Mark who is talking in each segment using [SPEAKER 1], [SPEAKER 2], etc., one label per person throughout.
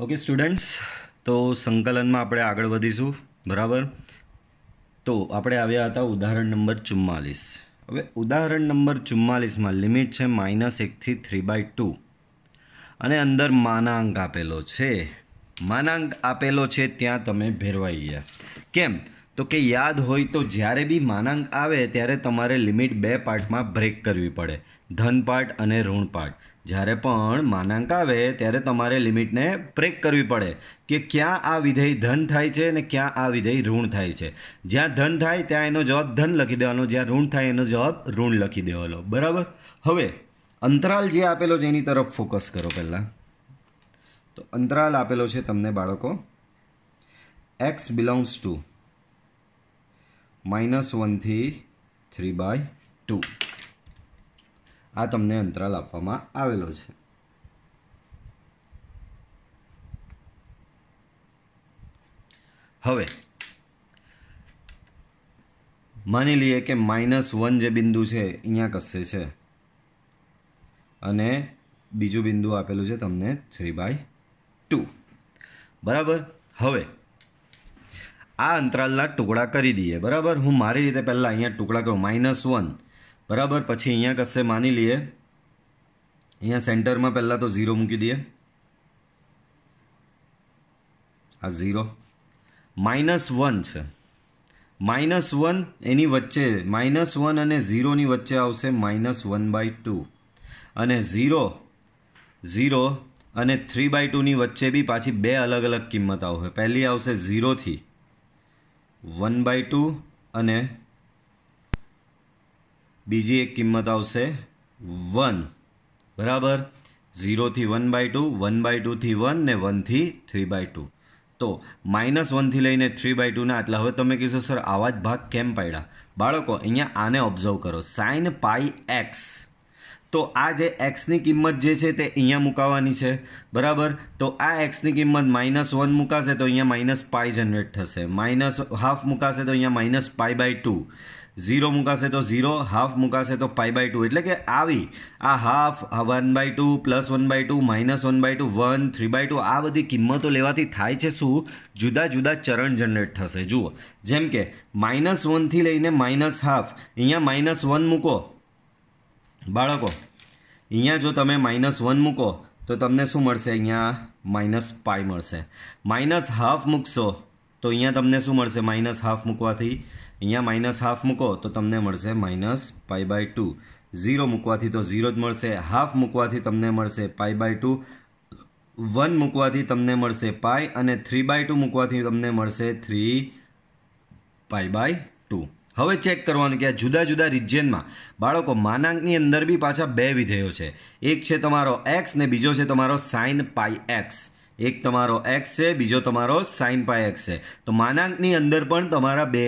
[SPEAKER 1] okay students તો સંકલનમાં આપણે આગળ વધીશું બરાબર તો આપણે આવ્યા હતા ઉદાહરણ નંબર ચુમ્માલીસ હવે ઉદાહરણ નંબર ચુમ્માલીસમાં લિમિટ છે માઇનસ એકથી થ્રી બાય ટુ અને અંદર માનાંક આપેલો છે માનાંક આપેલો છે ત્યાં તમે ભેરવાઈ ગયા કેમ તો કે યાદ હોય તો જ્યારે બી માનાંક આવે ત્યારે તમારે લિમિટ બે પાર્ટમાં બ્રેક કરવી પડે ધન પાર્ટ અને ઋણ પાર્ટ જ્યારે પણ માનાંક આવે ત્યારે તમારે લિમિટને બ્રેક કરવી પડે કે ક્યાં આ વિધેય ધન થાય છે અને ક્યાં આ વિધેય ઋણ થાય છે જ્યાં ધન થાય ત્યાં એનો જવાબ ધન લખી દેવાનો જ્યાં ઋણ થાય એનો જવાબ ઋણ લખી દેવાનો બરાબર હવે અંતરાલ જે આપેલો છે એની તરફ ફોકસ કરો પહેલાં તો અંતરાલ આપેલો છે તમને બાળકો એક્સ બિલોંગ્સ ટુ માઇનસ વનથી થ્રી બાય ટુ આ તમને અંતરાલ આપવામાં આવેલો છે હવે માની લઈએ કે માઇનસ વન જે બિંદુ છે અહીંયા કશે છે અને બીજું બિંદુ આપેલું છે તમને થ્રી બાય ટુ બરાબર હવે આ અંતરાલના ટુકડા કરી દઈએ બરાબર હું મારી રીતે પહેલાં અહીંયા ટુકડા કરું માઇનસ વન બરાબર પછી અહીંયા કશે માની લઈએ અહીંયા સેન્ટરમાં પહેલાં તો ઝીરો મૂકી દઈએ આ ઝીરો માઇનસ વન છે માઇનસ વન એની વચ્ચે માઇનસ વન અને ઝીરોની વચ્ચે આવશે માઇનસ વન બાય ટુ અને ઝીરો ઝીરો અને થ્રી બાય ટુની વચ્ચે બી પાછી બે અલગ અલગ કિંમત આવશે પહેલી આવશે ઝીરોથી વન બાય ટુ અને બીજી એક કિંમત આવશે વન બરાબર ઝીરોથી one by two one by ટુથી વન ને વનથી થ્રી બાય ટુ તો માઇનસ વનથી લઈને થ્રી બાય ટુના એટલે હવે તમે કહેશો સર આવા જ ભાગ કેમ પાડ્યા બાળકો અહીંયા આને ઓબ્ઝર્વ કરો સાઇન પાઈ એક્સ તો આ જે એક્સની કિંમત જે છે તે અહીંયા મૂકાવાની છે બરાબર તો આ એક્સની કિંમત માઇનસ વન મૂકાશે તો અહીંયા માઇનસ પાય જનરેટ થશે માઇનસ હાફ મૂકાશે તો અહીંયા minus pi by two zero મૂકાશે તો ઝીરો હાફ મૂકાશે તો પાઈ બાય ટુ એટલે કે આવી આ half one by two plus one by two minus one by two one three by two આ બધી કિંમતો લેવાથી થાય છે શું જુદા જુદા ચરણ જનરેટ થશે જુઓ જેમ કે માઇનસ વનથી લઈને માઇનસ હાફ અહીંયા માઇનસ વન મૂકો બાળકો અહીંયા જો તમે માઇનસ વન મૂકો તો તમને શું મળશે અહીંયા માઇનસ પાઈ મળશે માઇનસ હાફ મૂકશો તો અહીંયા તમને શું મળશે માઇનસ હાફ મૂકવાથી અહીંયા માઇનસ હાફ મૂકો તો તમને મળશે minus pi by two zero મૂકવાથી તો ઝીરો જ મળશે હાફ મૂકવાથી તમને મળશે પાઈ બાય ટુ વન મૂકવાથી તમને મળશે પાય અને થ્રી બાય ટુ મૂકવાથી તમને મળશે થ્રી પાઈ બાય ટુ હવે ચેક કરવાનું કે આ જુદા જુદા રિજિયનમાં બાળકો માનાંકની અંદર બી પાછા બે વિધેયો છે એક છે તમારો એક્સ ને બીજો છે તમારો સાઇન પાઈ એક્સ એક તમારો એક્સ છે બીજો તમારો સાઇન પાય એક્સ છે તો માનાંકની અંદર પણ તમારા બે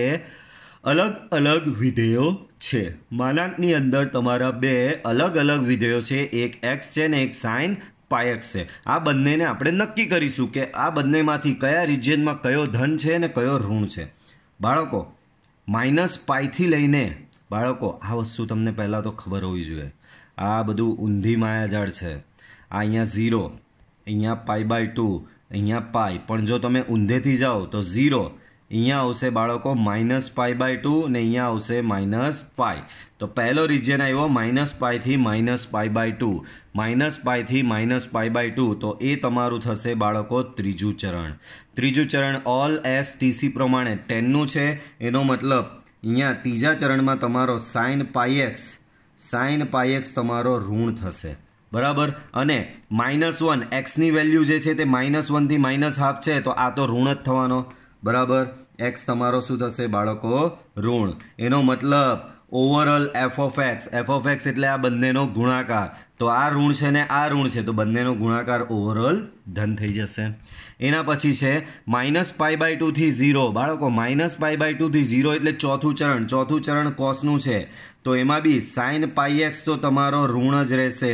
[SPEAKER 1] અલગ અલગ વિધેયો છે માનાંકની અંદર તમારા બે અલગ અલગ વિધેયો છે એક એક્સ છે ને એક સાઇન પાયક છે આ બંનેને આપણે નક્કી કરીશું કે આ બંનેમાંથી કયા રિજિયનમાં કયો ધન છે અને કયો ઋણ છે બાળકો માઇનસ પાયથી લઈને બાળકો આ વસ્તુ તમને પહેલાં તો ખબર હોવી જોઈએ આ બધું ઊંધી માયાજાળ છે આ અહીંયા ઝીરો અહીંયા પાઈ બાય ટુ અહીંયા પાઈ પણ જો તમે ઊંધેથી જાઓ તો ઝીરો અહીંયા આવશે બાળકો માઇનસ પાઈ બાય ટુ ને અહીંયા આવશે માઇનસ પાઈ તો પહેલો રિજિયન આવ્યો માઇનસ પાઈથી minus pi by two minus પાઈથી માઇનસ પાઈ બાય ટુ તો એ તમારું થશે બાળકો ત્રીજું ચરણ ત્રીજું ચરણ ઓલ એસ ટીસી પ્રમાણે ટેનનું છે એનો મતલબ અહીંયા ત્રીજા ચરણમાં તમારો sine pi X sine pi X તમારો ઋણ થશે બરાબર અને માઇનસ વન એક્સની વેલ્યુ જે છે તે માઇનસ વનથી માઇનસ હાફ છે તો આ તો ઋણ જ થવાનો બરાબર એક્સ તમારો શું થશે બાળકો ઋણ એનો મતલબ overall F of X F of X એટલે આ બંનેનો ગુણાકાર તો આ ઋણ છે ને આ ઋણ છે તો બંનેનો ગુણાકાર ઓવરઓલ ધન થઈ જશે એના પછી છે માઇનસ પાઈ બાય ટુથી ઝીરો બાળકો માઇનસ પાય બાય થી ઝીરો એટલે ચોથું ચરણ ચોથું ચરણ કોસનું છે તો એમાં બી સાઇન પાઈ એક્સ તો તમારો ઋણ જ રહેશે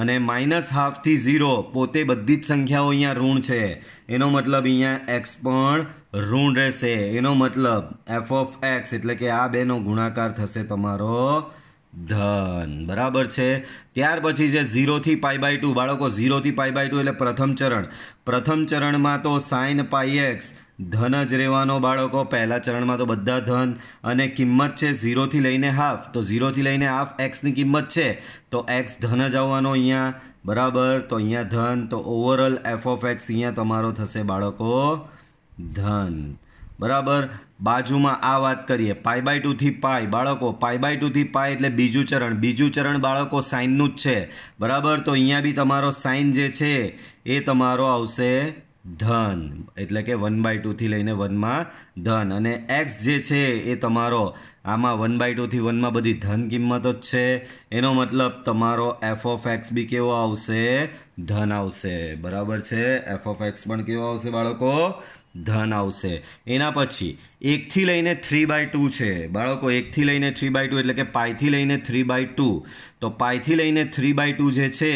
[SPEAKER 1] અને માઇનસ હાફથી ઝીરો પોતે બધી જ સંખ્યાઓ અહીંયા ઋણ છે એનો મતલબ અહીંયા એક્સ પણ ઋણ રહેશે એનો મતલબ એફ ઓફ એક્સ એટલે કે આ બેનો ગુણાકાર થશે તમારો ધન બરાબર છે ત્યાર પછી છે ઝીરોથી પાઈ બાય ટુ બાળકો ઝીરોથી પાઈ બાય ટુ એટલે પ્રથમ ચરણ પ્રથમ ચરણમાં તો સાઇન પાઈ એક્સ ધન જ રહેવાનો બાળકો પહેલા ચરણમાં તો બધા ધન અને કિંમત છે ઝીરોથી લઈને હાફ તો ઝીરોથી લઈને હાફ એક્સની કિંમત છે તો એક્સ ધન જ આવવાનો અહીંયા બરાબર તો અહીંયા ધન તો ઓવરઓલ એફ ઓફ એક્સ અહીંયા તમારો થશે બાળકો ધન બરાબર બાજુમાં આ વાત કરીએ પાય બાય ટુથી પાય બાળકો પાઈ બાય ટુથી પાય એટલે બીજું ચરણ બીજું ચરણ બાળકો સાઇનનું જ છે બરાબર તો અહીંયા બી તમારો સાઇન જે છે એ તમારો આવશે ધન એટલે કે વન બાય ટુથી લઈને વનમાં ધન અને એક્સ જે છે એ તમારો આમાં વન બાય ટુથી વનમાં બધી ધન કિંમતો જ છે એનો મતલબ તમારો એફ ઓફ એક્સ બી કેવો આવશે ધન આવશે બરાબર છે એફ ઓફ એક્સ પણ કેવો આવશે બાળકો ધન આવશે એના પછી એકથી લઈને થ્રી બાય ટુ છે બાળકો એકથી લઈને થ્રી બાય ટુ એટલે કે પાયથી લઈને થ્રી બાય ટુ તો પાયથી લઈને થ્રી બાય ટુ જે છે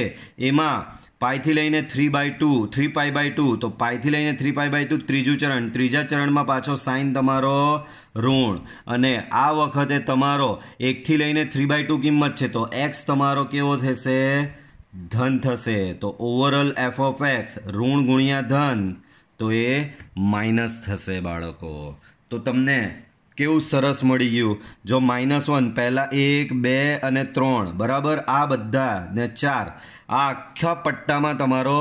[SPEAKER 1] એમાં પાયથી લઈને three by two three pi by two તો પાયથી લઈને થ્રી પાય બાય ટુ ત્રીજું ચરણ ત્રીજા ચરણમાં પાછો સાઇન તમારો ઋણ અને આ વખતે તમારો એકથી લઈને થ્રી બાય ટુ કિંમત છે તો એક્સ તમારો કેવો થશે ધન થશે તો ઓવરઓલ એફ ઓફ એક્સ ઋણ ગુણ્યા ધન તો એ માઇનસ થશે બાળકો તો તમને કેવું સરસ મળી ગયું જો માઇનસ વન પહેલાં એક બે અને ત્રણ બરાબર આ બધા ને ચાર આ આખા પટ્ટામાં તમારો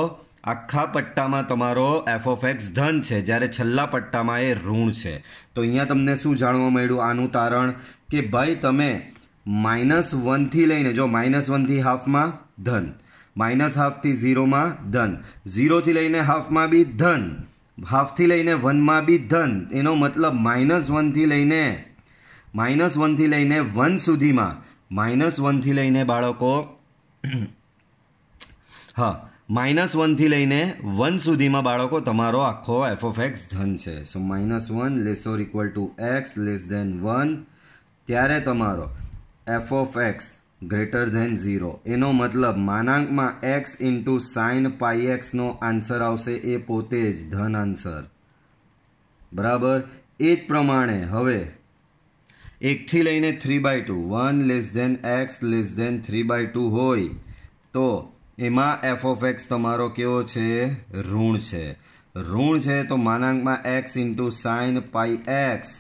[SPEAKER 1] આખા પટ્ટામાં તમારો એફ ઓફ એક્સ ધન છે જ્યારે છેલ્લા પટ્ટામાં એ ઋણ છે તો અહીંયા તમને શું જાણવા મળ્યું આનું તારણ કે ભાઈ તમે માઇનસ વનથી લઈને જો માઇનસ વનથી હાફમાં ધન માઇનસ હાફથી ઝીરોમાં ધન ઝીરોથી લઈને હાફમાં બી ધન હાફથી લઈને વનમાં બી ધન એનો મતલબ માઇનસ વનથી લઈને માઇનસ વનથી લઈને વન સુધીમાં માઇનસ વનથી લઈને બાળકો હા માઇનસ વનથી લઈને વન સુધીમાં બાળકો તમારો આખો એફ ઓફ એક્સ ધન છે so minus one less or equal to x less than one ત્યારે તમારો f of x greater than zero એનો મતલબ માનાંકમાં એક્સ ઇન્ટુ સાઇન પાઈ એક્સનો આન્સર આવશે એ પોતે જ ધન આન્સર બરાબર એ જ પ્રમાણે હવે એકથી લઈને three by two one less than x less than three by two હોય તો એમાં એફ ઓફ એક્સ તમારો કેવો છે ઋણ છે ઋણ છે તો માનાંકમાં x into sine pi x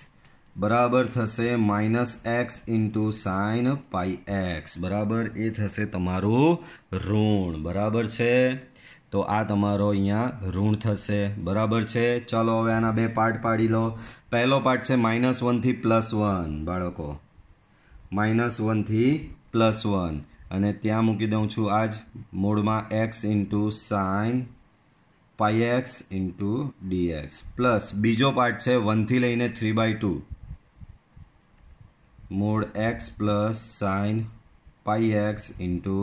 [SPEAKER 1] બરાબર થશે minus x into sine pi x બરાબર એ થશે તમારું ઋણ બરાબર છે તો આ તમારો અહીંયા ઋણ થશે બરાબર છે ચલો હવે આના બે પાર્ટ પાડી લો પહેલો પાર્ટ છે માઇનસ વનથી પ્લસ વન બાળકો માઇનસ વનથી પ્લસ વન અને ત્યાં મૂકી દઉં છું આજ મૂળમાં x into sine pi x into dx plus બીજો પાર્ટ છે વનથી લઈને three by two mod x plus sine pi x into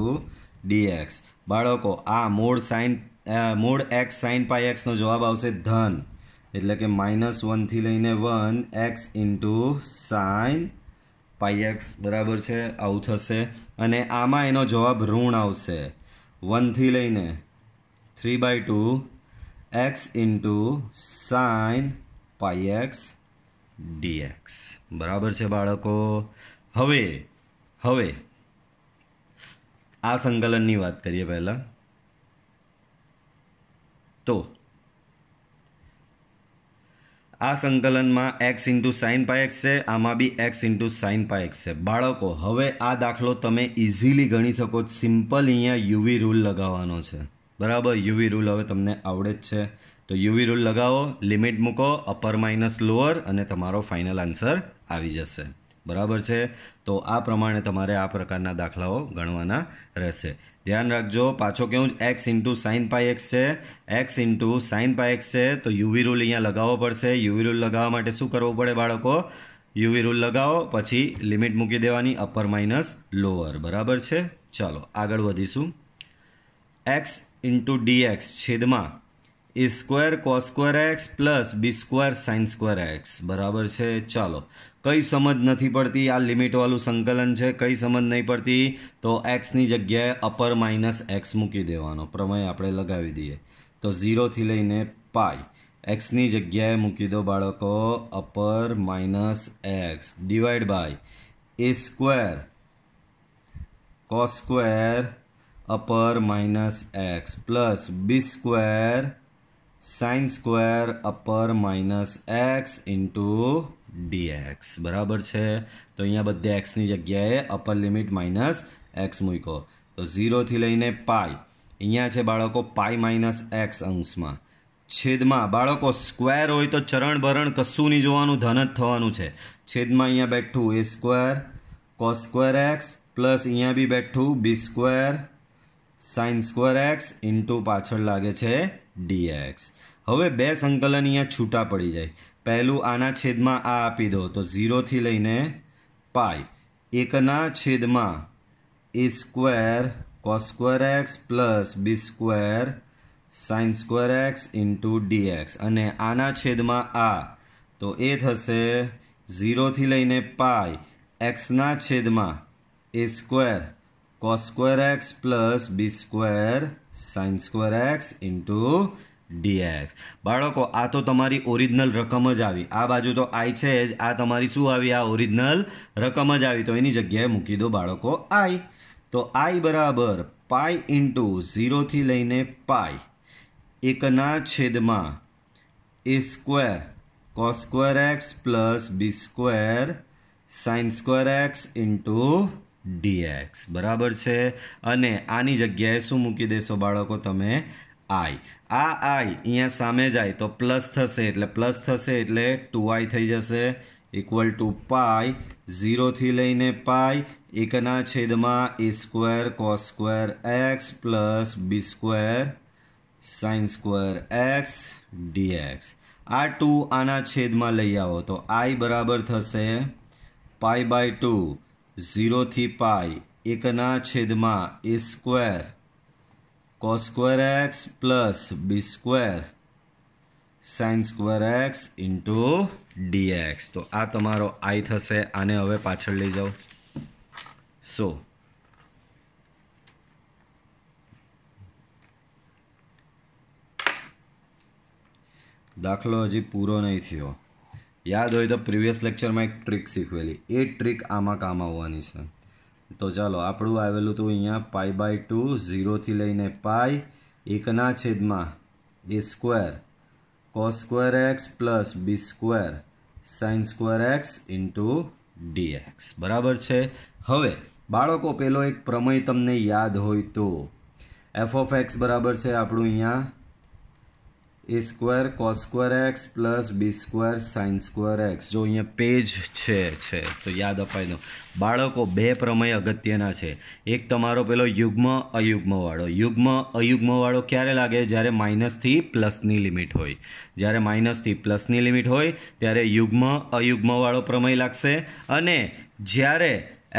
[SPEAKER 1] dx બાળકો આ મૂળ સાઇન મૂળ એક્સ સાઇન પાઈ એક્સનો જવાબ આવશે ધન એટલે કે માઇનસ વનથી લઈને one x into sine pi x બરાબર છે આવું થશે અને આમાં એનો જવાબ ઋણ આવશે વનથી લઈને three by two x into sine pi x dx બરાબર છે બાળકો હવે હવે આ સંકલનની વાત કરીએ પહેલાં તો આ સંકલનમાં x into sine pi x છે આમાં બી x into sine pi x છે બાળકો હવે આ દાખલો તમે ઇઝીલી ગણી શકો સિમ્પલ અહીંયા યુવી રૂલ લગાવવાનો છે બરાબર યુવી રૂલ હવે તમને આવડે જ છે તો યુવી રૂલ લગાવો લિમિટ મૂકો અપર માઇનસ લોઅર અને તમારો ફાઇનલ આન્સર આવી જશે બરાબર છે તો આ પ્રમાણે તમારે આ પ્રકારના દાખલાઓ ગણવાના રહેશે ધ્યાન રાખજો પાછો કેવું x into sine pi x છે x into sine pi x છે તો યુવી રૂલ અહીંયા લગાવવો પડશે યુવી રૂલ લગાવવા માટે શું કરવું પડે બાળકો યુવી રૂલ લગાવો પછી લિમિટ મૂકી દેવાની અપર માઇનસ લોઅર બરાબર છે ચાલો આગળ વધીશું એક્સ ઇન્ટુ ડીએક્સ છેદમાં a square cos square x plus b square sine square x બરાબર છે ચાલો કઈ સમજ નથી પડતી આ લિમિટવાળું સંકલન છે કઈ સમજ નહીં પડતી તો એક્સની જગ્યાએ અપર માઇનસ એક્સ મૂકી દેવાનો પ્રમેય આપણે લગાવી દઈએ તો ઝીરોથી લઈને પાય એક્સની જગ્યાએ મૂકી દો બાળકો upper minus x divide by a square cos square upper minus x plus b square sine square upper minus x into dx બરાબર છે તો અહીંયા બધે એક્સની જગ્યાએ અપર લિમિટ માઇનસ એક્સ મૂકો તો ઝીરોથી લઈને પાઈ અહીંયા છે બાળકો પાઈ માઇનસ એક્સ અંશમાં છેદમાં બાળકો સ્ક્વેર હોય તો ચરણ ભરણ કશું નહીં જોવાનું ધન જ થવાનું છે છેદમાં અહીંયા બેઠું a square cos square x plus અહીંયા બી બેઠું b square sine square x into પાછળ લાગે છે ડીએક્સ હવે બે સંકલન અહીંયા છૂટા પડી જાય પહેલું આના છેદમાં આ આપી દો તો ઝીરોથી લઈને પાય એકના છેદમાં a square cos square x plus b square sine square x into dx અને આના છેદમાં આ તો એ થશે ઝીરોથી લઈને પાય એક્સના છેદમાં a square cos square x plus b square sine square x into dx બાળકો આ તો તમારી ઓરિજિનલ રકમ જ આવી આ બાજુ તો આઈ છે જ આ તમારી શું આવી આ ઓરિજિનલ રકમ જ આવી તો એની જગ્યાએ મૂકી દો બાળકો આઈ તો આઈ બરાબર પાઈ ઇન્ટુ ઝીરોથી લઈને પાઈ એકના છેદમાં a square cos square x plus b square sine square x into dx બરાબર છે અને આની જગ્યાએ શું મૂકી દેશો બાળકો તમે આઈ આ આઈ અહીંયા સામે જાય તો પ્લસ થશે એટલે પ્લસ થશે એટલે ટુ આઈ થઈ જશે ઇક્વલ ટુ પાય ઝીરોથી લઈને પાય એકના છેદમાં a square cos square x plus b square sine square x dx આ ટુ આના છેદમાં લઈ આવો તો આઈ બરાબર થશે પાય બાય ટુ 0 થી पाई 1 ના છેદમાં a² cos²x + b² sin²x * dx તો આ તમારો i થશે આને હવે પાછળ લઈ જાવ 100 દાખલો હજી પૂરો નહી થયો યાદ હોય તો પ્રિવિયસ લેક્ચરમાં એક ટ્રીક શીખવેલી એ ટ્રીક આમાં કામ આવવાની છે તો ચાલો આપણું આવેલું હતું અહીંયા પાઈ બાય ટુ ઝીરોથી લઈને પાઈ એકના છેદમાં a square cos square x plus b square sine square x into dx બરાબર છે હવે બાળકો પેલો એક પ્રમેય તમને યાદ હોય તો એફ ઓફ એક્સ બરાબર છે આપણું અહીંયા a square cos square x plus b square sine square x જો અહીંયા પેજ છે છે તો યાદ અપાઈ દો બાળકો બે પ્રમેય અગત્યના છે એક તમારો પેલો યુગ્મ અયુગ્મવાળો યુગ્મ અયુગ્મવાળો ક્યારે લાગે જ્યારે માઇનસથી પ્લસની લિમિટ હોય જ્યારે માઇનસથી પ્લસની લિમિટ હોય ત્યારે યુગ્મ અયુગ્મવાળો પ્રમેય લાગશે અને જ્યારે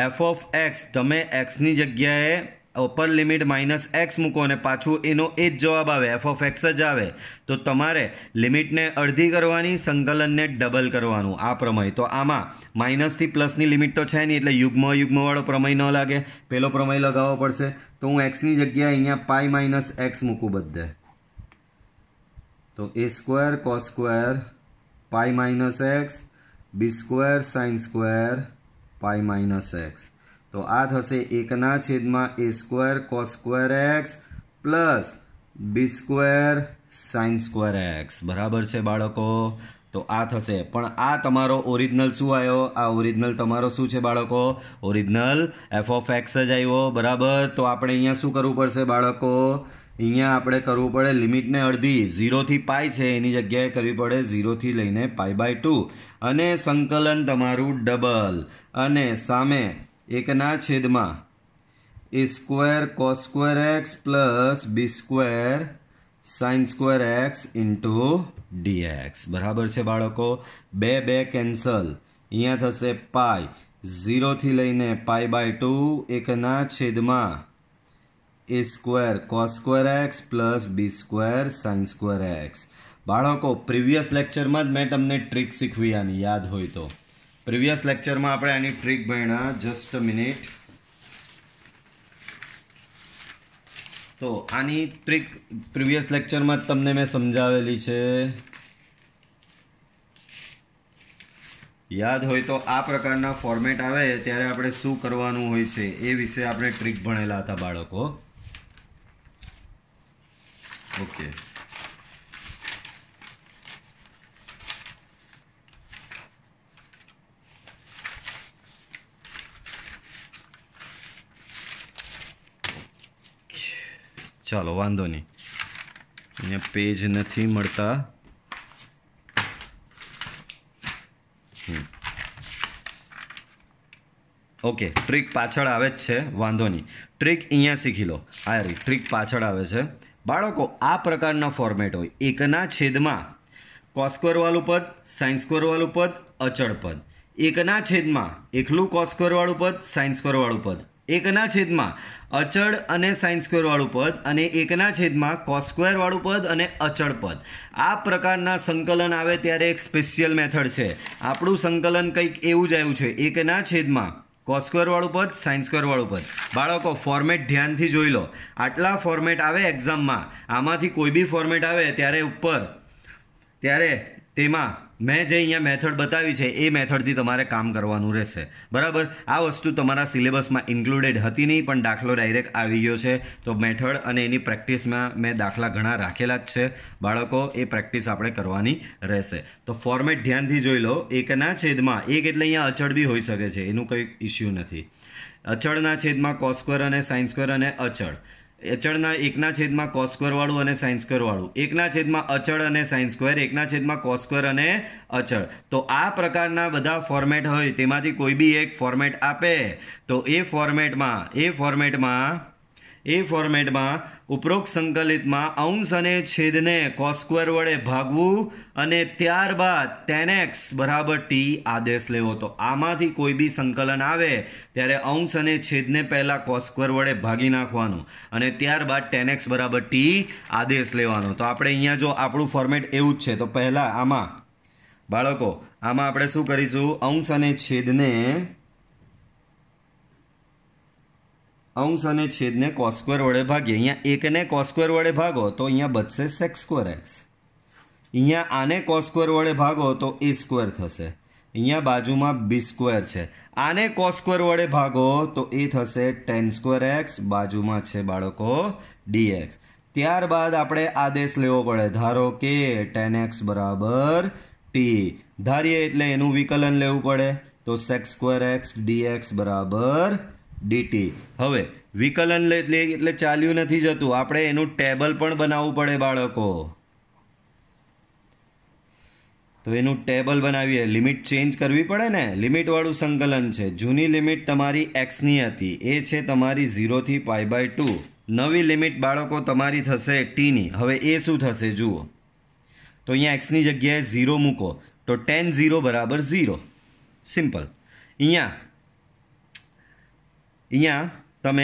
[SPEAKER 1] એફ ઓફ એક્સ તમે એક્સની જગ્યાએ અપર લિમિટ માઇનસ એક્સ મૂકો અને પાછું એનો એ જ જવાબ આવે એફ ઓફ એક્સ જ આવે તો તમારે લિમિટને અડધી કરવાની સંકલનને ડબલ કરવાનું આ પ્રમેય તો આમાં માઇનસથી પ્લસની લિમિટ તો છે નહીં એટલે યુગ્મ યુગ્મવાળો પ્રમેય ન લાગે પેલો પ્રમેય લગાવવો પડશે તો હું એક્સની જગ્યાએ અહીંયા પાય માઇનસ એક્સ મૂકું બધે તો a square cos square pi minus x b square sine square pi minus x તો આ થશે એકના છેદમાં a square cos square x plus b square sine square x બરાબર છે બાળકો તો આ થશે પણ આ તમારો ઓરિજિનલ શું આવ્યો આ ઓરિજિનલ તમારો શું છે બાળકો ઓરિજિનલ એફ ઓફ એક્સ જ આવ્યો બરાબર તો આપણે અહીંયા શું કરવું પડશે બાળકો અહીંયા આપણે કરવું પડે લિમિટને અડધી ઝીરોથી પાય છે એની જગ્યાએ કરવી પડે ઝીરોથી લઈને પાય બાય ટુ અને સંકલન તમારું ડબલ અને સામે એકના છેદમાં a square cos square x plus b square sine square x into dx બરાબર છે બાળકો બે બે કેન્સલ અહીંયા થશે પાય ઝીરોથી લઈને પાય બાય ટુ એકના છેદમાં a square cos square x plus b square sine square x બાળકો પ્રીવિયસ લેક્ચરમાં જ મેં તમને ટ્રીક શીખવી આની યાદ હોય તો પ્રીવિયસ લેક્ચરમાં આપણે એની ટ્રીક ભણ્યા જસ્ટ મિનિટ તો આની ટ્રીક પ્રીવિયસ લેક્ચરમાં તમને મેં સમજાવેલી છે યાદ હોય તો આ પ્રકારના ફોર્મેટ આવે ત્યારે આપણે શું કરવાનું હોય છે એ વિશે આપણે ટ્રીક ભણેલા હતા બાળકો ઓકે ચાલો વાંધો નહીં અહીંયા પેજ નથી મળતા ઓકે ટ્રીક પાછળ આવે જ છે વાંધો નહીં ટ્રીક અહીંયા શીખી લો આ રી ટ્રીક પાછળ આવે છે બાળકો આ પ્રકારના ફોર્મેટ હોય એકના છેદમાં કોસ્કોરવાળું પદ સાઇન્સકોરવાળું પદ અચળ પદ એકના છેદમાં એકલું કોસ્કોરવાળું પદ સાઇન્સકોરવાળું પદ એકના છેદમાં અચળ અને સાઇન્સ સ્ક્વેરવાળું પદ અને એકના છેદમાં કોસ્ક્વેરવાળું પદ અને અચળ પદ આ પ્રકારના સંકલન આવે ત્યારે એક સ્પેશિયલ મેથડ છે આપણું સંકલન કંઈક એવું જ આવ્યું છે એકના છેદમાં કોસ્ક્વેરવાળું પદ સાઇન સ્ક્વેરવાળું પદ બાળકો ફોર્મેટ ધ્યાનથી જોઈ લો આટલા ફોર્મેટ આવે એક્ઝામમાં આમાંથી કોઈ બી ફોર્મેટ આવે ત્યારે ઉપર ત્યારે તેમાં મેં જે અહીંયા મેથડ બતાવી છે એ મેથડથી તમારે કામ કરવાનું રહેશે બરાબર આ વસ્તુ તમારા સિલેબસમાં ઇન્ક્લુડેડ હતી નહીં પણ દાખલો ડાયરેક્ટ આવી ગયો છે તો મેથડ અને એની પ્રેક્ટિસમાં મેં દાખલા ઘણા રાખેલા જ છે બાળકો એ પ્રેક્ટિસ આપણે કરવાની રહેશે તો ફોર્મેટ ધ્યાનથી જોઈ લો એકના છેદમાં એક એટલે અહીંયા અચળ બી હોઈ શકે છે એનું કંઈ ઇસ્યુ નથી અચળના છેદમાં કોસ્ક્વેર અને સાયન્સ સ્ક્વેર અને અચળ અચળના એકના છેદમાં કોસ સ્ક્વેરવાળું અને સાઇન સ્ક્વેરવાળું એકના છેદમાં અચળ અને સાઇન સ્ક્વેર એકના છેદમાં કોસ સ્ક્વેર અને અચળ તો આ પ્રકારના બધા ફોર્મેટ હોય તેમાંથી કોઈ બી એક ફોર્મેટ આપે તો એ ફોર્મેટમાં એ ફોર્મેટમાં એ ફોર્મેટમાં ઉપરોક્ત સંકલિતમાં અંશ અને છેદને કોસ્ક્વેર વડે ભાગવું અને ત્યારબાદ ટેન બરાબર ટી આદેશ લેવો તો આમાંથી કોઈ બી સંકલન આવે ત્યારે અંશ અને છેદને પહેલાં કોસ્ક્વેર વડે ભાગી નાખવાનું અને ત્યારબાદ ટેન બરાબર ટી આદેશ લેવાનો તો આપણે અહીંયા જો આપણું ફોર્મેટ એવું જ છે તો પહેલાં આમાં બાળકો આમાં આપણે શું કરીશું અંશ અને છેદને અંશ અને છેદને કોસ્ક્વેર વડે ભાગીએ અહીંયા એકને કોસ્ક્વેર વડે ભાગો તો અહીંયા બચશે સેક્સ સ્ક્વેર એક્સ અહીંયા આને કોસ્ક્વેર વડે ભાગો તો એ સ્ક્વેર થશે અહીંયા બાજુમાં બી સ્ક્વેર છે આને કોસ્ક્વેર વડે ભાગો તો એ થશે ટેન સ્ક્વેર એક્સ બાજુમાં છે બાળકો ડીએક્સ ત્યારબાદ આપણે આદેશ લેવો પડે ધારો કે ટેન એક્સ બરાબર ટી ધારીએ એટલે એનું વિકલન લેવું પડે તો સેક્સ સ્ક્વેર એક્સ ડીએક્સ બરાબર ડીટી હવે વિકલન એટલે એટલે ચાલ્યું નથી જતું આપણે એનું ટેબલ પણ બનાવવું પડે બાળકો તો એનું ટેબલ બનાવીએ લિમિટ ચેન્જ કરવી પડે ને લિમિટવાળું સંકલન છે જૂની લિમિટ તમારી એક્સની હતી એ છે તમારી ઝીરોથી પાઈ બાય ટુ નવી લિમિટ બાળકો તમારી થશે ટીની હવે એ શું થશે જુઓ તો અહીંયા એક્સની જગ્યાએ ઝીરો મૂકો તો ટેન ઝીરો બરાબર ઝીરો સિમ્પલ અહીંયા અહીંયા તમે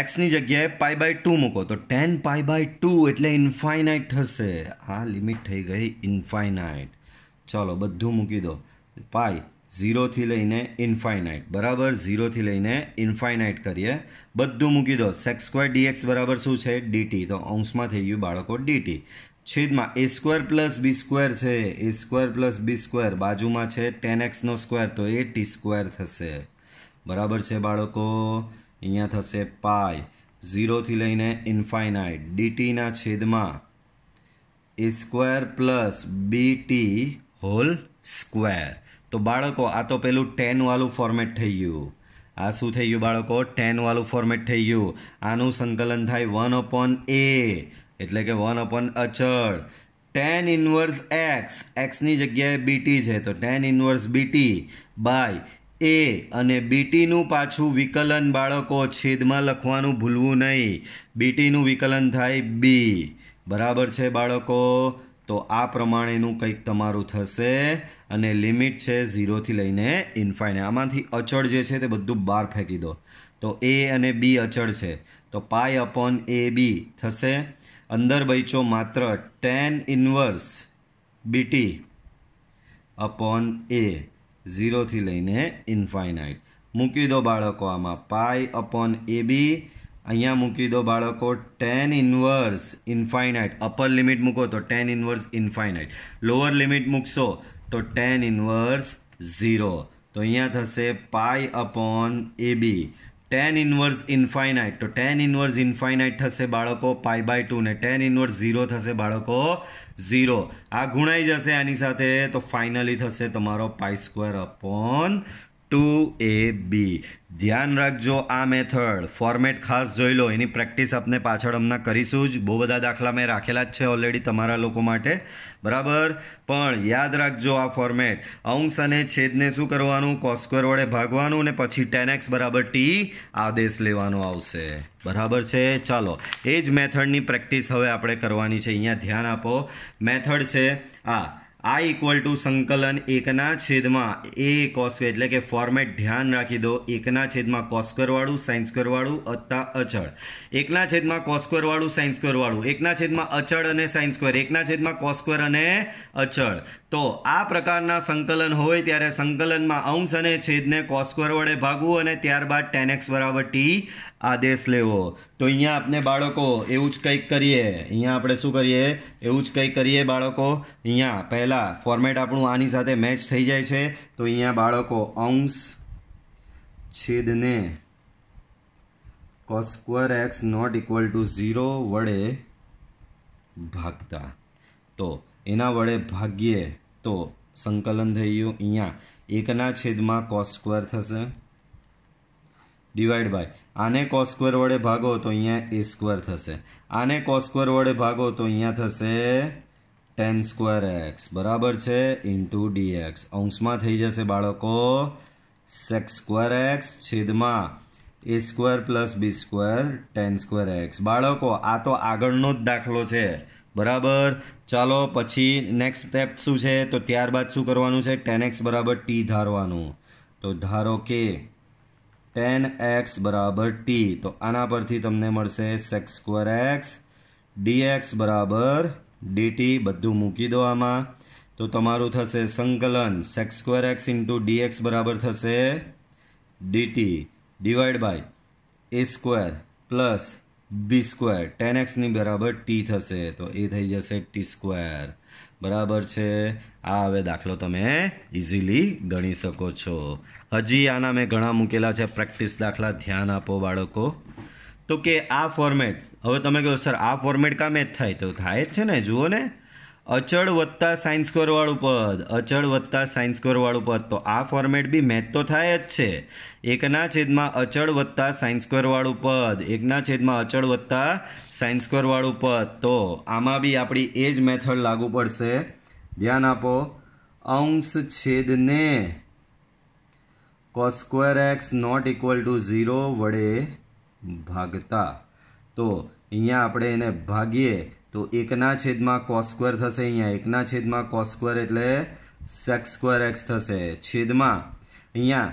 [SPEAKER 1] એક્સની જગ્યાએ પાઈ બાય ટુ મૂકો તો ટેન પાઈ બાય ટુ એટલે ઇન્ફાઇનાઇટ થશે આ લિમિટ થઈ ગઈ ઇન્ફાઇનાઇટ ચલો બધું મૂકી દો પાઈ ઝીરોથી લઈને ઇન્ફાઇનાઇટ બરાબર ઝીરોથી લઈને ઇન્ફાઇનાઇટ કરીએ બધું મૂકી દો સેક્સ સ્ક્વેર ડીએક્સ બરાબર શું છે ડીટી તો અંશમાં થઈ ગયું બાળકો ડીટી છેદમાં a square plus b square છે a square plus b square બાજુમાં છે ટેન એક્સનો સ્ક્વેર તો એ ટી સ્ક્વેર થશે બરાબર છે બાળકો અહીંયા થશે પાય ઝીરોથી લઈને ઇન્ફાઇનાઇટ ડીટીના છેદમાં a square plus b t whole square તો બાળકો આ તો પેલું ટેનવાળું ફોર્મેટ થઈ ગયું આ શું થઈ ગયું બાળકો ટેનવાળું ફોર્મેટ થઈ ગયું આનું સંકલન થાય વન અપોન એ એટલે કે વન અપોન અચળ ટેન ઇન્વર્સ એક્સ એક્સની જગ્યાએ બીટી છે તો tan inverse bt by a અને બીટીનું પાછું વિકલન બાળકો છેદમાં લખવાનું ભૂલવું નહીં બીટીનું વિકલન થાય બી બરાબર છે બાળકો તો આ પ્રમાણેનું કંઈક તમારું થશે અને લિમિટ છે ઝીરોથી લઈને ઇન્ફાઇન આમાંથી અચળ જે છે તે બધું બહાર ફેંકી દો તો એ અને બી અચળ છે તો પાય અપોન એ બી થશે અંદર બચ્યો માત્ર tan inverse bt upon a ઝીરોથી લઈને ઇન્ફાઇનાઇટ મૂકી દો બાળકો આમાં પાઈ અપોન એ બી અહીંયા મૂકી દો બાળકો tan inverse infinite upper limit મૂકો તો tan inverse infinite lower limit મૂકશો તો ટેન ઇન્વર્સ ઝીરો તો અહીંયા થશે pi upon a b tan inverse infinite તો ટેન ઇન્વર્સ ઇન્ફાઇનાઇટ થશે બાળકો પાઈ બાય ટુ ને ટેન ઇન્વર્સ ઝીરો થશે બાળકો ઝીરો આ ગુણાઈ જશે આની સાથે તો ફાઇનલી થશે તમારો pi square upon two a b ધ્યાન રાખજો આ મેથડ ફોર્મેટ ખાસ જોઈ લો એની પ્રેક્ટિસ આપને પાછળ હમણાં કરીશું જ બહુ બધા દાખલા મેં રાખેલા જ છે ઓલરેડી તમારા લોકો માટે બરાબર પણ યાદ રાખજો આ ફોર્મેટ અંશ અને છેદને શું કરવાનું કોસ્કવેર વડે ભાગવાનું અને પછી ટેન એક્સ બરાબર ટી આદેશ લેવાનો આવશે બરાબર છે ચાલો એ જ મેથડની પ્રેક્ટિસ હવે આપણે કરવાની છે અહીંયા ધ્યાન આપો મેથડ છે આ આ ઇક્વલ ટુ સંકલન એકના છેદમાં એ કોસ્ક્વેર એટલે કે ફોર્મેટ ધ્યાન રાખી દો એકના છેદમાં કોસ્કરવાળું સાઇન્સ કરવાળું અત્તા અચળ એકના છેદમાં કોસ્કરવાળું સાઇન્સ કરવાળું એકના છેદમાં અચળ અને સાઇન્સ સ્ક્વેર એકના છેદમાં કોસ્કર અને અચળ તો આ પ્રકારના સંકલન હોય ત્યારે સંકલનમાં અંશ અને છેદને કોસ્કર વડે ભાગવું અને ત્યારબાદ ટેનેક્સ એક્સ બરાબર ટી આદેશ લેવો તો અહીંયા આપણે બાળકો એવું જ કંઈક કરીએ અહીંયા આપણે શું કરીએ એવું જ કંઈક કરીએ બાળકો અહીંયા પહેલાં પહેલાં ફોર્મેટ આપણું આની સાથે મેચ થઈ જાય છે તો અહીંયા બાળકો અંશ છેદને cos square x not equal to zero વડે ભાગતા તો એના વડે ભાગીએ તો સંકલન થઈ ગયું અહીંયા એકના છેદમાં કોસ્ક્વર થશે ડિવાઈડ બાય આને કોસ્ક્વર વડે ભાગો તો અહીંયા એ સ્ક્વેર થશે આને કોસ વડે ભાગો તો અહીંયા થશે ટેન સ્ક્વેર એક્સ બરાબર છે ઇન્ટુ ડીએક્સ અંશમાં થઈ જશે બાળકો સેક્સ સ્ક્વેર એક્સ છેદમાં a square plus b square tan square x બાળકો આ તો આગળનો જ દાખલો છે બરાબર ચાલો પછી નેક્સ્ટ સ્ટેપ શું છે તો ત્યારબાદ શું કરવાનું છે ટેન એક્સ બરાબર ટી ધારવાનું તો ધારો કે ટેન એક્સ બરાબર ટી તો આના પરથી તમને મળશે સેક્સ સ્ક્વેર એક્સ ડીએક્સ બરાબર ડીટી બધું મૂકી દો આમાં તો તમારું થશે સંકલન sec square x into dx બરાબર થશે dt divide by a square plus b square tan એક્સની બરાબર ટી થશે તો એ થઈ જશે ટી સ્ક્વેર બરાબર છે આ હવે દાખલો તમે ઇઝીલી ગણી શકો છો હજી આના મેં ઘણા મૂકેલા છે પ્રેક્ટિસ દાખલા ધ્યાન આપો બાળકો તો કે આ ફોર્મેટ હવે તમે કહો સર આ ફોર્મેટ કામ જ થાય તો થાય જ છે ને જુઓ ને અચળ વત્તા સાયન્સ સ્ક્વેરવાળું પદ અચળ વત્તા સાયન્સ સ્ક્વેરવાળું પદ તો આ ફોર્મેટ બી મેચ તો થાય જ છે એકના છેદમાં અચળ વત્તા સાયન્સ સ્ક્વેરવાળું પદ એકના છેદમાં અચળ વત્તા સાયન્સ સ્ક્વેરવાળું પદ તો આમાં બી આપણી એ જ મેથડ લાગુ પડશે ધ્યાન આપો અંશ છેદને cos square x not equal to zero વડે ભાગતા તો અહીંયા આપણે એને ભાગીએ તો એકના છેદમાં કોસ્ક્વેર થશે અહીંયા એકના છેદમાં કોસ એટલે સેક્સ સ્ક્વેર એક્સ થશે છેદમાં અહીંયા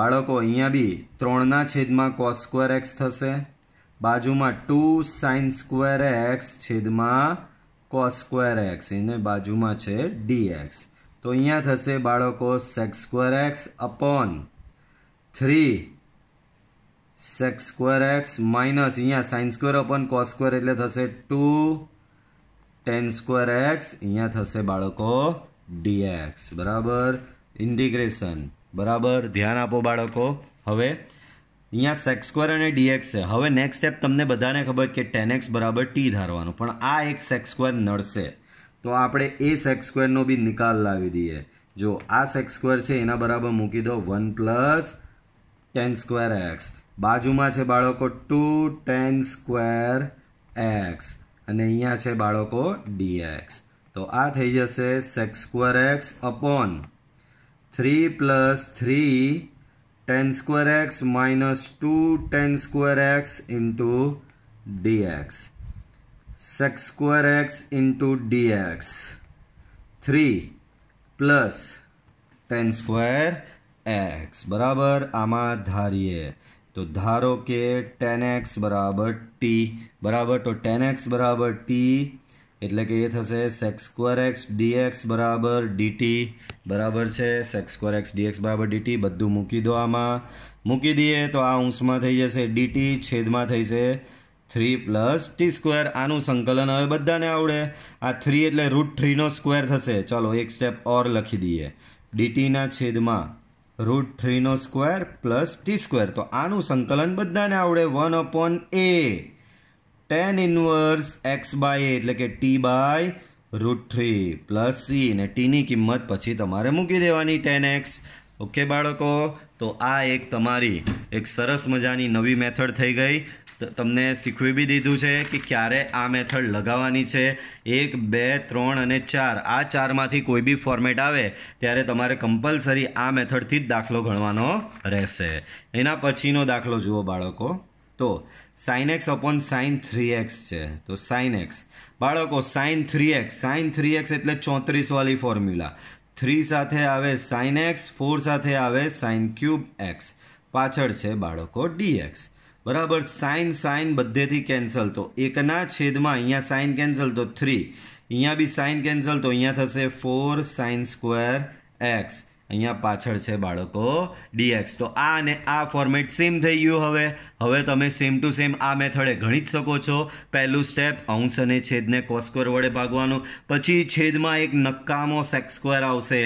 [SPEAKER 1] બાળકો અહીંયા બી ત્રણના છેદમાં કોસ એક્સ થશે બાજુમાં ટુ સાઇન સ્ક્વેર એક્સ છેદમાં કોસ્ક્વેર એક્સ એને બાજુમાં છે ડી એક્સ તો અહીંયા થશે બાળકો sec square x upon three sec square x minus અહીંયા sine square upon cos square એટલે થશે ટુ ટેન સ્ક્વેર એક્સ અહીંયા થશે બાળકો ડીએક્સ બરાબર ઇન્ટિગ્રેશન બરાબર ધ્યાન આપો બાળકો હવે અહીંયા સેક્સ સ્ક્વેર અને ડીએક્સ છે હવે નેક્સ્ટ સ્ટેપ તમને બધાને ખબર કે ટેન એક્સ બરાબર ટી ધારવાનું પણ આ એક સેક્સ સ્ક્વેર નડશે તો આપણે એ સેક્સ સ્ક્વેરનો બી નિકાલ લાવી દઈએ જો આ સેક્સ સ્ક્વેર છે એના બરાબર મૂકી દો one plus tan square x બાજુમાં છે બાળકો ટુ ટેન સ્ક્વેર એક્સ અને અહીંયા છે બાળકો ડીએક્સ તો આ થઈ જશે sec square x upon three plus three tan square x minus two tan square x into dx sec square x into dx three plus tan square x બરાબર આમાં ધારીએ તો ધારો કે ટેન એક્સ બરાબર ટી બરાબર તો ટેન એક્સ બરાબર ટી એટલે કે એ થશે સેક્સ સ્ક્વેર એક્સ ડીએક્સ બરાબર ડીટી બરાબર છે સેક્સ સ્ક્વેર એક્સ ડીએક્સ બરાબર ડીટી બધું મૂકી દો આમાં મૂકી દઈએ તો આ અંશમાં થઈ જશે ડીટી છેદમાં થઈ જશે થ્રી પ્લસ ટી સ્ક્વેર આનું સંકલન હવે બધાને આવડે આ થ્રી એટલે રૂટ થ્રીનો સ્ક્વેર થશે ચલો એક સ્ટેપ ઓર લખી દઈએ ડીટીના છેદમાં રૂટ થ્રીનો સ્ક્વેર પ્લસ ટી સ્ક્વેર તો આનું સંકલન બધાને આવડે one upon a tan inverse x by એટલે કે t by root three plus c અને ટીની કિંમત પછી તમારે મૂકી દેવાની ટેન એક્સ ઓકે બાળકો તો આ એક તમારી એક સરસ મજાની નવી મેથડ થઈ ગઈ તમને શીખવી બી દીધું છે કે ક્યારે આ મેથડ લગાવવાની છે એક બે ત્રણ અને ચાર આ ચારમાંથી કોઈ બી ફોર્મેટ આવે ત્યારે તમારે કમ્પલસરી આ મેથડથી જ દાખલો ગણવાનો રહેશે એના પછીનો દાખલો જુઓ બાળકો તો sine x upon sine three x છે તો સાઇન એક્સ બાળકો sine three x sine three x એટલે ચોત્રીસવાળી ફોર્મ્યુલા થ્રી સાથે આવે સાઇન એક્સ ફોર સાથે આવે સાઇન ક્યુબ એક્સ પાછળ છે બાળકો ડીએક્સ બરાબર સાઇન સાઇન બધેથી કેન્સલ તો એકના છેદમાં અહીંયા સાઇન કેન્સલ તો થ્રી અહીંયા બી સાઇન કેન્સલ તો અહીંયા થશે ફોર સાઇન સ્ક્વેર એક્સ અહીંયા પાછળ છે બાળકો ડીએક્સ તો આ અને આ ફોર્મેટ સેમ થઈ ગયું હવે હવે તમે સેમ ટુ સેમ આ મેથડે ગણી જ શકો છો પહેલું સ્ટેપ અંશ અને છેદને કોસ્ક્વેર વડે ભાગવાનું પછી છેદમાં એક નક્કામો સેક્સ સ્ક્વેર આવશે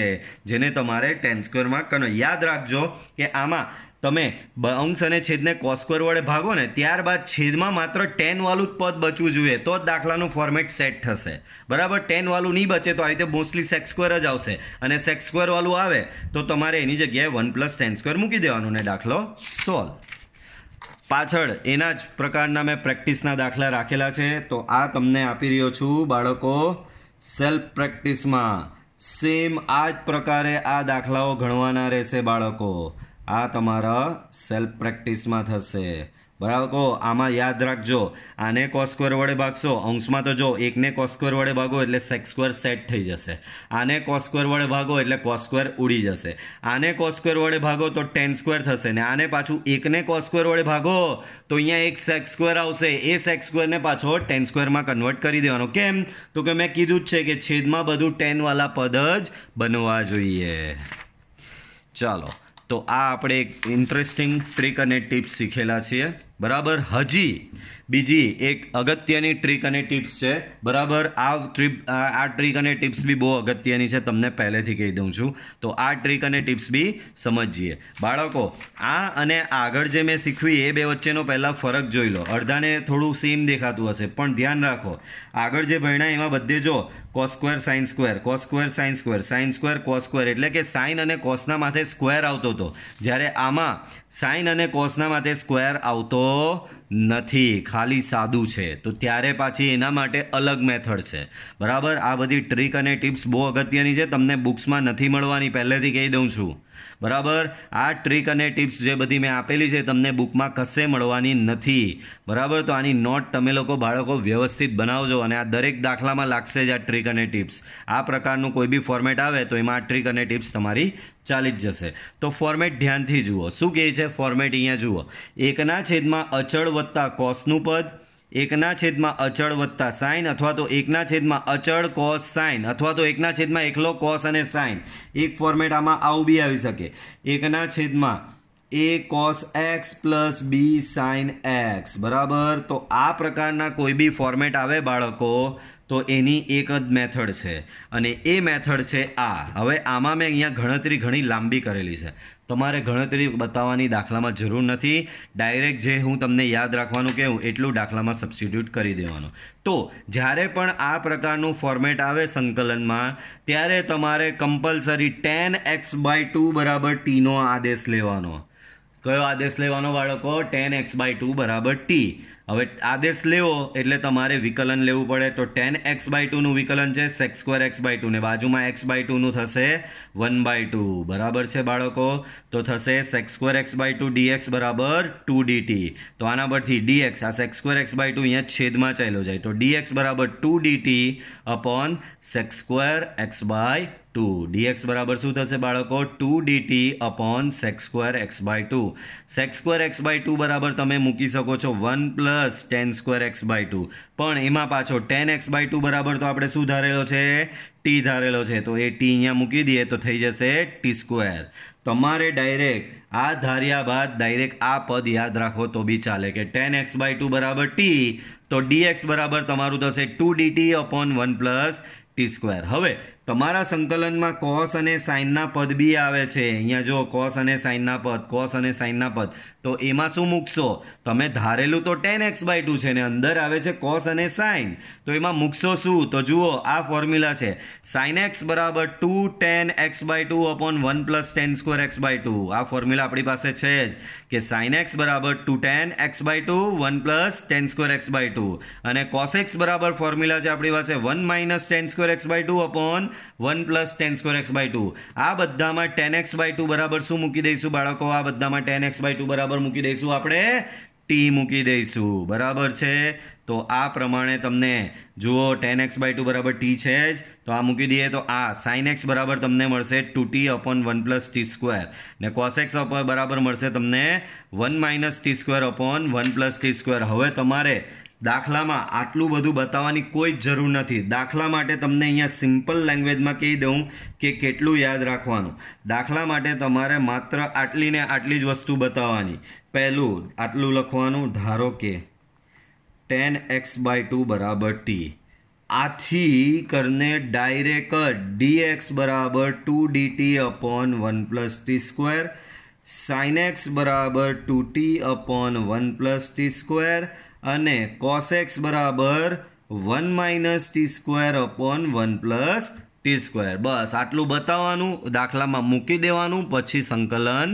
[SPEAKER 1] જેને તમારે ટેન સ્ક્વેરમાં કનો યાદ રાખજો કે આમાં તમે અંશ અને છેદને કોસ્ક્વેર વડે ભાગો ને ત્યારબાદ છેદમાં માત્ર ટેનવાળું જ પદ બચવું જોઈએ તો જ દાખલાનું ફોર્મેટ સેટ થશે બરાબર ટેનવાળું નહીં બચે તો આ રીતે મોસ્ટલી સેક્સ સ્ક્વેર જ આવશે અને સેક્સ સ્ક્વેરવાળું આવે તો તમારે એની જગ્યાએ વન પ્લસ ટેન સ્ક્વેર મૂકી દેવાનો ને દાખલો સોલ્વ પાછળ એના જ પ્રકારના મેં પ્રેક્ટિસના દાખલા રાખેલા છે તો આ તમને આપી રહ્યો છું બાળકો સેલ્ફ પ્રેક્ટિસમાં સેમ આ જ પ્રકારે આ દાખલાઓ ગણવાના રહેશે બાળકો આ તમારા સેલ્ફ પ્રેક્ટિસમાં થશે બરાબર કહો આમાં યાદ રાખજો આને કોસ્ક્વેર વડે ભાગશો અંશમાં તો જો એકને કોસ્ક્વેર વડે ભાગો એટલે સેક્સક્વેર સેટ થઈ જશે આને કોસ્ક્વેર વડે ભાગો એટલે કોસ્ક્વેર ઉડી જશે આને કોસ્ક્વેર વડે ભાગો તો ટેન સ્ક્વેર થશે ને આને પાછું એકને કોસ્ક્વેર વડે ભાગો તો અહીંયા એક સેક્સક્વેર આવશે એ સેક્સક્વેરને પાછો ટેન સ્ક્વેરમાં કન્વર્ટ કરી દેવાનો કેમ તો કે મેં કીધું જ છે કે છેદમાં બધું ટેનવાળા પદ જ બનવા જોઈએ ચાલો તો આ આપણે એક ઇન્ટરેસ્ટિંગ ટ્રીક અને ટિપ્સ શીખેલા છીએ બરાબર હજી બીજી એક અગત્યની ટ્રીક અને ટિપ્સ છે બરાબર આ ટ્રીપ આ ટ્રીક અને ટિપ્સ બી બહુ અગત્યની છે તમને પહેલેથી કહી દઉં છું તો આ ટ્રીક અને ટિપ્સ બી સમજીએ બાળકો આ અને આગળ જે મેં શીખવી એ બે વચ્ચેનો પહેલાં ફરક જોઈ લો અડધાને થોડું સેમ દેખાતું હશે પણ ધ્યાન રાખો આગળ જે ભણ્યા એમાં બધે જો cos square sines sine square cos square sine square sine square cos એટલે કે સાઇન અને કોસના માથે સ્ક્વેર આવતો હતો જ્યારે આમાં સાઇન અને કોસના માથે સ્ક્વેર આવતો નથી ખાલી સાદું છે તો ત્યારે પાછી એના માટે અલગ મેથડ છે બરાબર આ બધી ટ્રીક અને ટિપ્સ બહુ અગત્યની છે તમને બુક્સમાં નથી મળવાની પહેલેથી કહી દઉં છું બરાબર આ ટ્રીક અને ટિપ્સ જે બધી મેં આપેલી છે તમને બુકમાં કશે મળવાની નથી બરાબર તો આની નોટ તમે લોકો બાળકો વ્યવસ્થિત બનાવજો અને આ દરેક દાખલામાં લાગશે જ આ ટ્રીક અને ટિપ્સ આ પ્રકારનું કોઈ બી ફોર્મેટ આવે તો એમાં આ ટ્રીક અને ટિપ્સ તમારી ચાલી જ જશે તો ફોર્મેટ ધ્યાનથી જુઓ શું કહે છે ફોર્મેટ અહીંયા જુઓ એકના છેદમાં અચળ વત્તા કોસનું પદ એકના છેદમાં અચળ વત્તા સાઇન અથવા તો એકના છેદમાં અચળ કોસ સાઇન અથવા તો એકના છેદમાં એકલો કોસ અને સાઇન એક ફોર્મેટ આમાં આવું બી આવી શકે એકના છેદમાં a cos x plus b sine x બરાબર તો આ પ્રકારના કોઈ બી ફોર્મેટ આવે બાળકો તો એની એક જ મેથડ છે અને એ મેથડ છે આ હવે આમાં મેં અહીંયા ગણતરી ઘણી લાંબી કરેલી છે તમારે ગણતરી બતાવવાની દાખલામાં જરૂર નથી ડાયરેક્ટ જે હું તમને યાદ રાખવાનું કહેવું એટલું દાખલામાં સબસ્ટિટ્યૂટ કરી દેવાનું તો જ્યારે પણ આ પ્રકારનું ફોર્મેટ આવે સંકલનમાં ત્યારે તમારે compulsory tan x by two બરાબર ટીનો આદેશ લેવાનો કયો આદેશ લેવાનો બાળકો ટેન એક્સ બાય ટુ બરાબર ટી હવે આદેશ લેવો એટલે તમારે વિકલન લેવું પડે તો ટેન એક્સ બાય ટુનું વિકલન છે sec square x by two ને બાજુમાં એક્સ બાય ટુનું થશે વન બાય ટુ બરાબર છે બાળકો તો થશે sec square x by two dx બરાબર ટુ ડીટી તો આના પરથી ડીએક્સ આ sec square x by two અહીંયા છેદમાં ચાલ્યો જાય તો ડીએક્સ બરાબર two DT upon sec square x by two dx બરાબર શું થશે બાળકો two DT upon sec square x by two sec square x by two બરાબર તમે મૂકી શકો છો one plus tan square x by two પણ એમાં પાછો ટેન એક્સ બાય ટુ બરાબર તો આપણે શું ધારેલો છે ટી ધારેલો છે તો એ ટી અહીંયા મૂકી દઈએ તો થઈ જશે ટી સ્ક્વેર તમારે ડાયરેક્ટ આ ધાર્યા બાદ ડાયરેક્ટ આ પદ યાદ રાખો તો બી ચાલે કે ટેન એક્સ બાય ટુ બરાબર ટી તો ડીએક્સ બરાબર તમારું થશે two DT upon one plus t square હવે તમારા સંકલનમાં કોસ અને સાઇનના પદ બી આવે છે અહીંયા જો કોસ અને સાઇનના પદ કોસ અને સાઇનના પદ તો એમાં શું મૂકશો તમે ધારેલું તો ટેન એક્સ બાય ટુ છે ને અંદર આવે છે કોસ અને સાઇન તો એમાં મૂકશો શું તો જુઓ આ ફોર્મ્યુલા છે સાઇન એક્સ બરાબર two tan x by two upon one plus tan square x by two આ ફોર્મ્યુલા આપણી પાસે છે જ કે સાઇન એક્સ બરાબર two tan x by two one plus tan square x by two અને કોસ એક્સ બરાબર ફોર્મ્યુલા છે આપણી પાસે one minus tan square x by two upon one plus tan square x by two આ બધામાં ten x by two બરાબર શું મૂકી દઈશું બાળકો આ બધામાં ટેન એક્સ બાય ટુ બરાબર મૂકી દઈશું આપણે ટી મૂકી દઈશું બરાબર છે તો આ પ્રમાણે તમને જુઓ ટેન એક્સ બાય ટુ બરાબર ટી છે જ તો આ મૂકી દઈએ તો આ સાઇન એક્સ બરાબર તમને મળશે two t upon one plus t square ને કોસેક્સ બરાબર મળશે તમને one minus t square upon one plus t square હવે તમારે દાખલામાં આટલું બધું બતાવવાની કોઈ જ જરૂર નથી દાખલા માટે તમને અહીંયા સિમ્પલ લેંગ્વેજમાં કહી દઉં કે કેટલું યાદ રાખવાનું દાખલા માટે તમારે માત્ર આટલી ને આટલી જ વસ્તુ બતાવવાની પહેલું આટલું લખવાનું ધારો કે ટેન એક્સ બાય ટુ બરાબર ટી આથી કરીને ડાયરેક્ટ ડી એક્સ બરાબર two d t upon one plus t square sine x બરાબર two t upon one plus t square અને કોસેક્સ બરાબર one minus t square upon one plus t square બસ આટલું બતાવવાનું દાખલામાં મૂકી દેવાનું પછી સંકલન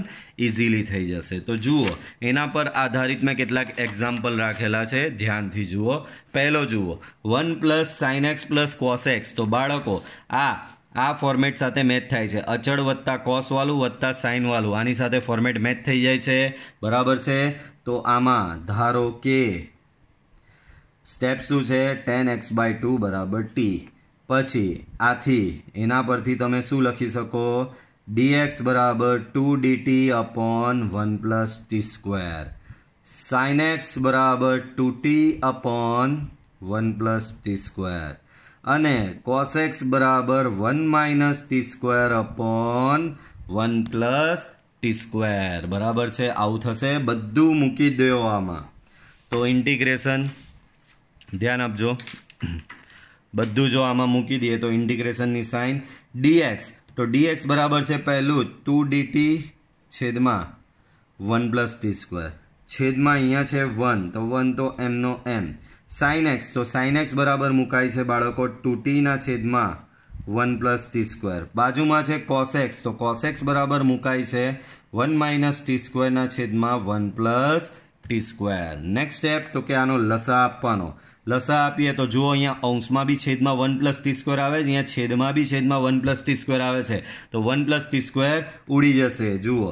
[SPEAKER 1] ઇઝીલી થઈ જશે તો જુઓ એના પર આધારિત મેં કેટલાક એક્ઝામ્પલ રાખેલા છે ધ્યાનથી જુઓ પહેલો જુઓ one plus sine x plus cos x તો બાળકો આ આ ફોર્મેટ સાથે મેચ થાય છે અચળ વત્તા કોસવાળું વત્તા સાઇનવાળું આની સાથે ફોર્મેટ મેચ થઈ જાય છે બરાબર છે તો આમાં ધારો કે સ્ટેપ શું છે ટેન એક્સ બાય ટુ બરાબર ટી પછી આથી એના પરથી તમે શું લખી શકો ડીએક્સ બરાબર two DT upon one plus t square sine x બરાબર two t upon one plus t square અને કોસેક્સ બરાબર one minus t square upon one plus t square બરાબર છે આવું થશે બધું મૂકી દેવો આમાં તો ઇન્ટિગ્રેશન ધ્યાન આપજો બધું જો આમાં મૂકી દઈએ તો ઇન્ટિગ્રેશનની સાઇન ડીએક્સ તો ડીએક્સ બરાબર છે પહેલું ટુ ડીટી છેદમાં વન પ્લસ ટી સ્ક્વેર છેદમાં અહીંયા છે વન તો વન તો એમનો એમ સાઇન એક્સ તો સાઇન એક્સ બરાબર મુકાય છે બાળકો ટુ ટીના છેદમાં વન પ્લસ ટી સ્ક્વેર બાજુમાં છે કોસેક્સ તો કોસેક્સ બરાબર મુકાય છે વન માઇનસ ટી સ્ક્વેરના છેદમાં one plus t square next step તો કે આનો લસા આપવાનો લસા આપીએ તો જુઓ અહીંયા અંશમાં બી છેદમાં વન પ્લસ ટી સ્ક્વેર આવે છે અહીંયા છેદમાં બી છેદમાં વન પ્લસ ટી સ્ક્વેર આવે છે તો વન પ્લસ ટી સ્ક્વેર ઉડી જશે જુઓ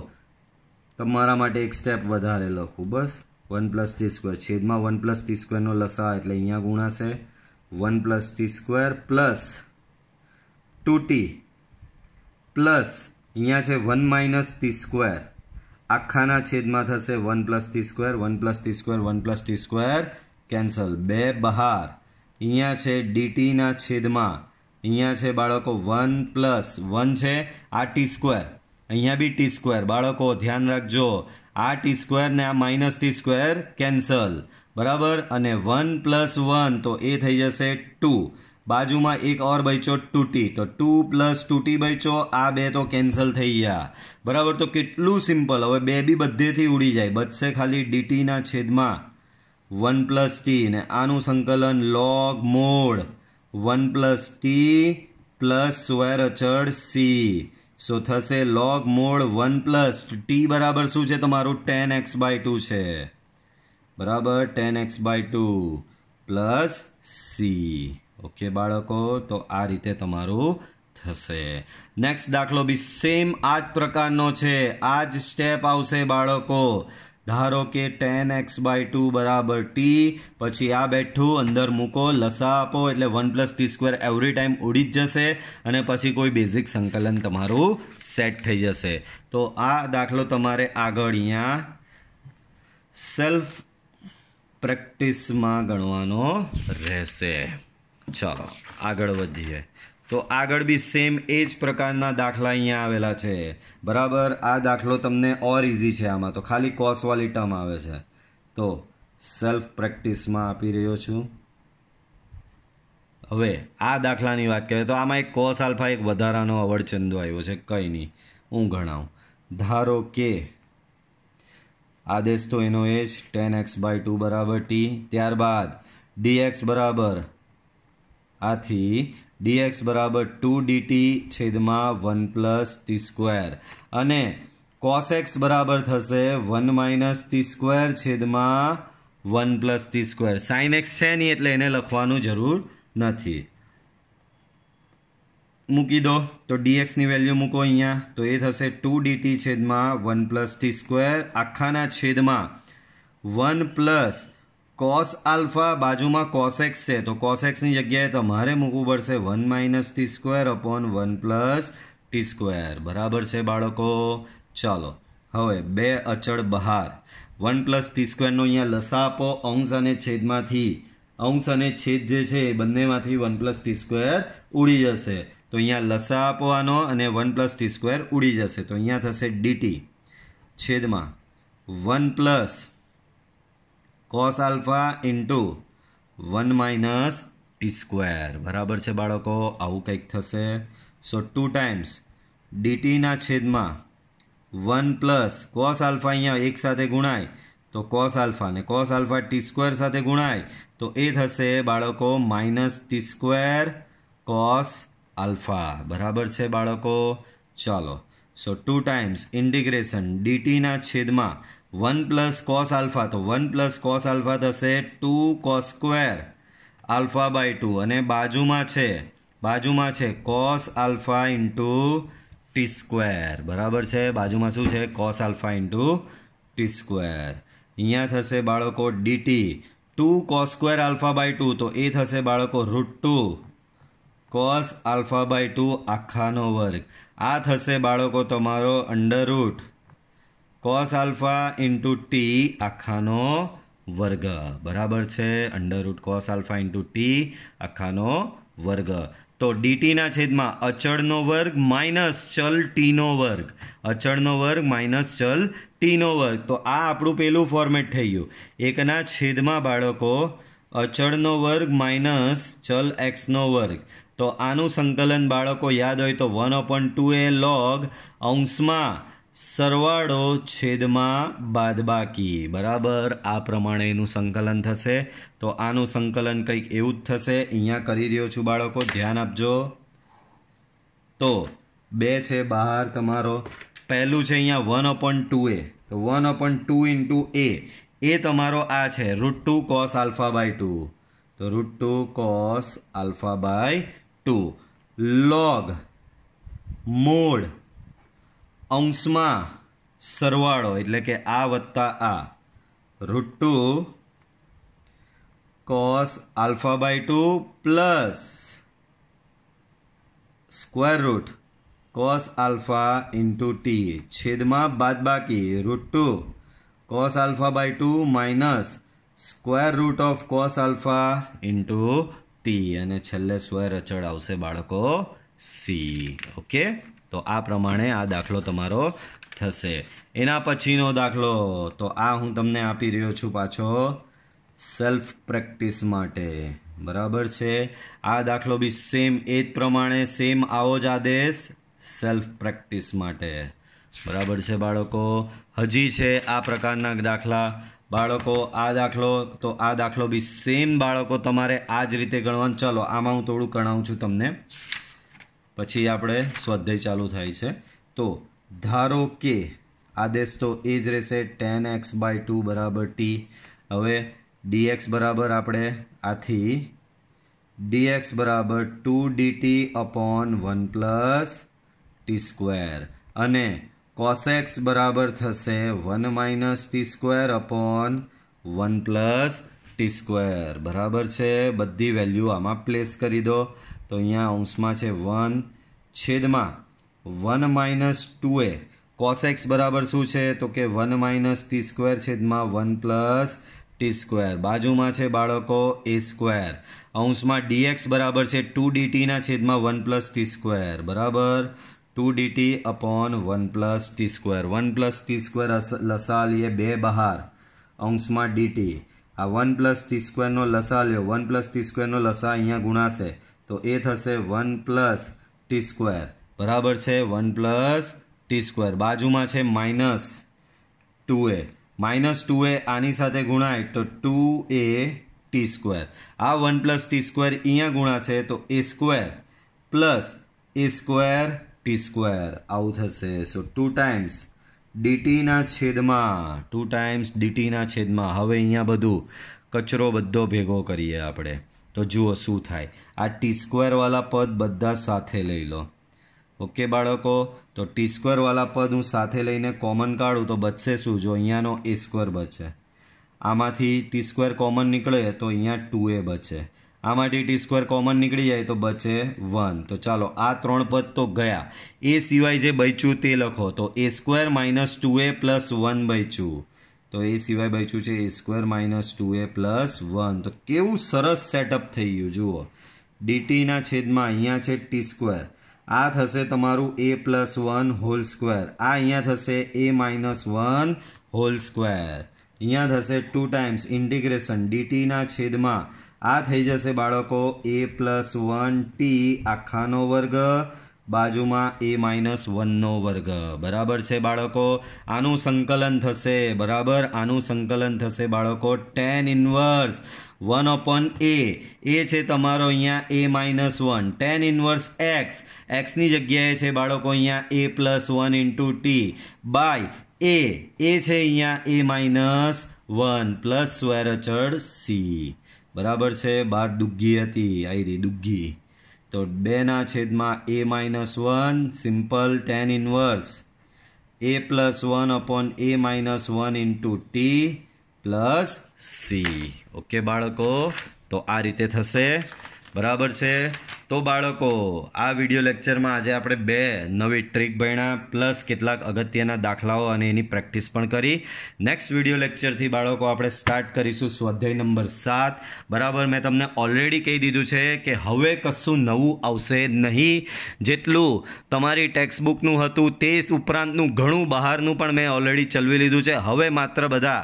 [SPEAKER 1] તમારા માટે એક સ્ટેપ વધારે લખું બસ વન પ્લસ ટી સ્ક્વેર છેદમાં વન પ્લસ ટી સ્ક્વેરનો લસા એટલે અહીંયા ગુણાશે one plus t square plus two t plus અહીંયા છે વન માઇનસ ટી સ્ક્વેર આખાના છેદમાં થશે one plus t square one plus t square one plus t square cancel બે બહાર અહીંયા છે ડીટીના છેદમાં અહીંયા છે બાળકો વન પ્લસ વન છે આ ટી સ્ક્વેર અહીંયા બી ટી સ્ક્વેર બાળકો ધ્યાન રાખજો આ ટી સ્ક્વેર ને આ માઇનસ ટી સ્ક્વેર કેન્સલ બરાબર અને વન પ્લસ વન તો એ થઈ જશે ટુ બાજુમાં એક ઓર બચ્યો ટુ ટી તો ટુ પ્લસ ટુ ટી બચ્યો આ બે તો કેન્સલ થઈ ગયા બરાબર તો કેટલું સિમ્પલ હવે બે બી બધેથી ઉડી જાય બચશે ખાલી ડીટીના છેદમાં વન પ્લસ ટી ને આનું સંકલન log mod one plus t plus સ્વર અચળ સી સો થશે log mod one plus t બરાબર શું છે તમારું ટેન એક્સ બાય ટુ છે બરાબર tan x by two plus c okay બાળકો તો આ રીતે તમારું થશે નેક્સ્ટ દાખલો બી સેમ આ જ પ્રકારનો છે આ જ સ્ટેપ આવશે બાળકો ધારો કે ટેન એક્સ બાય ટુ બરાબર ટી પછી આ બેઠું અંદર મૂકો લસા આપો એટલે one plus t square every time ઉડી જ જશે અને પછી કોઈ બેઝિક સંકલન તમારું સેટ થઈ જશે તો આ દાખલો તમારે આગળ અહીંયા સેલ્ફ પ્રેક્ટિસમાં ગણવાનો રહેશે ચાલો આગળ વધીએ તો આગળ બી સેમ એ જ પ્રકારના દાખલા અહીંયા આવેલા છે બરાબર આ દાખલો તમને ઓર ઇઝી છે આમાં તો ખાલી કોસવાળી ટર્મ આવે છે તો સેલ્ફ પ્રેક્ટિસમાં આપી રહ્યો છું હવે આ દાખલાની વાત કરીએ તો આમાં એક કોસ આલ્ફા એક વધારાનો અવડચંદો આવ્યો છે કંઈ નહીં હું ગણાવું ધારો કે આદેશ તો એનો એ જ ટેન એક્સ બાય ટુ બરાબર ટી ત્યારબાદ ડીએક્સ બરાબર આથી ડીએક્સ બરાબર ટુ ડીટી છેદમાં વન પ્લસ ટી સ્ક્વેર અને કોસ એક્સ બરાબર થશે વન માઇનસ ટી સ્ક્વેર છેદમાં one plus t square sine x છે નહીં એટલે એને લખવાનું જરૂર નથી મૂકી દો તો ડીએક્સની વેલ્યુ મૂકો અહીંયા તો એ થશે ટુ ડીટી છેદમાં વન પ્લસ ટી સ્ક્વેર આખાના છેદમાં વન પ્લસ કોસ આલ્ફા બાજુમાં કોસેક્સ છે તો કોસેક્સની જગ્યાએ તમારે મૂકવું પડશે one minus t square upon one plus t square બરાબર છે બાળકો ચાલો હવે બે અચળ બહાર વન પ્લસ ટી સ્ક્વેરનો અહીંયા લસા આપો અંશ અને છેદમાંથી અંશ અને છેદ જે છે એ બંનેમાંથી વન પ્લસ ટી સ્ક્વેર ઉડી જશે તો અહીંયા લસા આપો અને વન પ્લસ ટી સ્ક્વેર ઉડી જશે તો અહીંયા થશે ડીટી છેદમાં one plus cos alpha into one minus t square બરાબર છે બાળકો આવું કંઈક થશે સો ટુ ટાઈમ્સ ડીટીના છેદમાં વન પ્લસ કોસ આલ્ફા અહીંયા એક સાથે ગુણાય તો કોસ આલ્ફા ને કોસ આલ્ફા ટી સ્ક્વેર સાથે ગુણાય તો એ થશે બાળકો minus t square cos alpha બરાબર છે બાળકો ચાલો સો ટુ ટાઈમ્સ ઇન્ટિગ્રેશન ડીટીના છેદમાં વન પ્લસ કોસ આલ્ફા તો વન પ્લસ કોસ આલ્ફા થશે two cos square alpha by two અને બાજુમાં છે બાજુમાં છે cos alpha into t square બરાબર છે બાજુમાં શું છે cos alpha into t square અહીંયા થશે બાળકો d t two cos square alpha by two તો એ થશે બાળકો root two cos alpha by two આખાનો વર્ગ આ થશે બાળકો તમારો under root cos alpha into t આખાનો વર્ગ બરાબર છે under root cos alpha into t આખાનો વર્ગ તો ડીટીના છેદમાં અચળનો વર્ગ માઇનસ ચલ ટીનો વર્ગ અચળનો વર્ગ માઇનસ ચલ ટીનો વર્ગ તો આ આપણું પેલું ફોર્મેટ થઈ ગયું એકના છેદમાં બાળકો અચળનો વર્ગ માઇનસ ચલ એક્સનો વર્ગ તો આનું સંકલન બાળકો યાદ હોય તો one upon two a log અંશમાં સરવાળો છેદમાં બાદબાકી બરાબર આ પ્રમાણે એનું સંકલન થશે તો આનું સંકલન કંઈક એવું જ થશે અહીંયા કરી રહ્યો છું બાળકો ધ્યાન આપજો તો બે છે બહાર તમારો પહેલું છે અહીંયા વન અપોન ટુ એ તો one upon two into a a તમારો આ છે root two cos alpha by two તો root two cos alpha by two log mod અંશમાં સરવાળો એટલે કે આ વત્તા આ root two cos alpha by two plus square root cos alpha into t છેદમાં બાદબાકી root two cos alpha by two minus square root of cos alpha into t અને છેલ્લે સ્વર અચળ આવશે બાળકો સી ઓકે તો આ પ્રમાણે આ દાખલો તમારો થશે એના પછીનો દાખલો તો આ હું તમને આપી રહ્યો છું પાછો સેલ્ફ પ્રેક્ટિસ માટે બરાબર છે આ દાખલો બી સેમ એ જ પ્રમાણે સેમ આવો જ આદેશ સેલ્ફ પ્રેક્ટિસ માટે બરાબર છે બાળકો હજી છે આ પ્રકારના દાખલા બાળકો આ દાખલો તો આ દાખલો બી સેમ બાળકો તમારે આ જ રીતે ગણવાનું ચલો આમાં હું થોડું ગણાવું છું તમને પછી આપણે સ્વાધ્યાય ચાલુ થાય છે તો ધારો કે આદેશ તો એ જ રહેશે ટેન એક્સ બાય ટુ બરાબર ટી હવે ડીએક્સ બરાબર આપણે આથી ડીએક્સ બરાબર two DT upon one plus t square અને કોસેક્સ બરાબર થશે one minus t square upon one plus t square બરાબર છે બધી વેલ્યુ આમાં પ્લેસ કરી દો તો અહીંયા અંશમાં છે વન છેદમાં one minus two a cos x બરાબર શું છે તો કે વન માઇનસ ટી સ્ક્વેર છેદમાં વન પ્લસ ટી સ્ક્વેર બાજુમાં છે બાળકો એ સ્ક્વેર અંશમાં ડીએક્સ બરાબર છે ટુ ડીટીના છેદમાં વન પ્લસ ટી સ્ક્વેર બરાબર two DT upon one plus t square one plus t square લસા લઈએ બે બહાર અંશમાં ડીટી આ વન પ્લસ ટી સ્ક્વેરનો લસા લ્યો વન પ્લસ ટી સ્ક્વેરનો લસા અહીંયા ગુણાશે તો એ થશે વન પ્લસ ટી સ્ક્વેર બરાબર છે વન પ્લસ ટી સ્ક્વેર બાજુમાં છે minus two a minus two a આની સાથે ગુણાય તો ટુ એ ટી સ્ક્વેર આ વન પ્લસ ટી સ્ક્વેર અહીંયા ગુણાશે તો a square plus a square t square આવું થશે સો ટુ ટાઈમ્સ ડીટીના છેદમાં ટુ ટાઈમ્સ ડીટીના છેદમાં હવે અહીંયા બધું કચરો બધો ભેગો કરીએ આપણે તો જુઓ શું થાય આ ટી સ્ક્વેરવાળા પદ બધા સાથે લઈ લો ઓકે બાળકો તો ટી સ્ક્વેરવાળા પદ હું સાથે લઈને કોમન કાઢું તો બચશે શું જો અહીંયાનો એ સ્ક્વેર બચે આમાંથી ટી સ્ક્વેર કોમન નીકળે તો અહીંયા ટુ એ બચે આમાંથી ટી સ્ક્વેર કોમન નીકળી જાય તો બચે વન તો ચાલો આ ત્રણ પદ તો ગયા એ સિવાય જે બચ્યું તે લખો તો a square minus two a plus one બચ્યું તો એ સિવાય બચ્યું છે a square minus two a plus one તો કેવું સરસ સેટઅપ થઈ ગયું જુઓ ડીટીના છેદમાં અહીંયા છે ટી સ્ક્વેર આ થશે તમારું a plus one whole square આ અહીંયા થશે a minus one whole square અહીંયા થશે ટુ ટાઈમ્સ ઇન્ટિગ્રેશન ડીટીના છેદમાં આ થઈ જશે બાળકો એ પ્લસ વન ટી આખાનો વર્ગ બાજુમાં એ માઇનસ વનનો વર્ગ બરાબર છે બાળકો આનું સંકલન થશે બરાબર આનું સંકલન થશે બાળકો tan inverse one upon a એ છે તમારો અહીંયા a minus one tan inverse x એક્સની જગ્યાએ છે બાળકો અહીંયા a plus one into t by a એ છે અહીંયા એ માઇનસ વન પ્લસ સ્વેર સી બરાબર છે બાર દુગ્ગી હતી આઈ રી દુગ્ગી તો બેના છેદમાં a minus one simple tan inverse a plus one upon a minus one into t plus c okay બાળકો તો આ રીતે થશે બરાબર છે તો બાળકો આ વિડિયો લેક્ચરમાં આજે આપણે બે નવી ટ્રીક ભણ્યા પ્લસ કેટલાક અગત્યના દાખલાઓ અને એની પ્રેક્ટિસ પણ કરી નેક્સ્ટ વિડીયો લેક્ચરથી બાળકો આપણે સ્ટાર્ટ કરીશું સ્વાધ્યાય નંબર સાત બરાબર મેં તમને ઓલરેડી કહી દીધું છે કે હવે કશું નવું આવશે નહીં જેટલું તમારી ટેક્સ્ટબુકનું હતું તે ઉપરાંતનું ઘણું બહારનું પણ મેં ઓલરેડી ચલવી લીધું છે હવે માત્ર બધા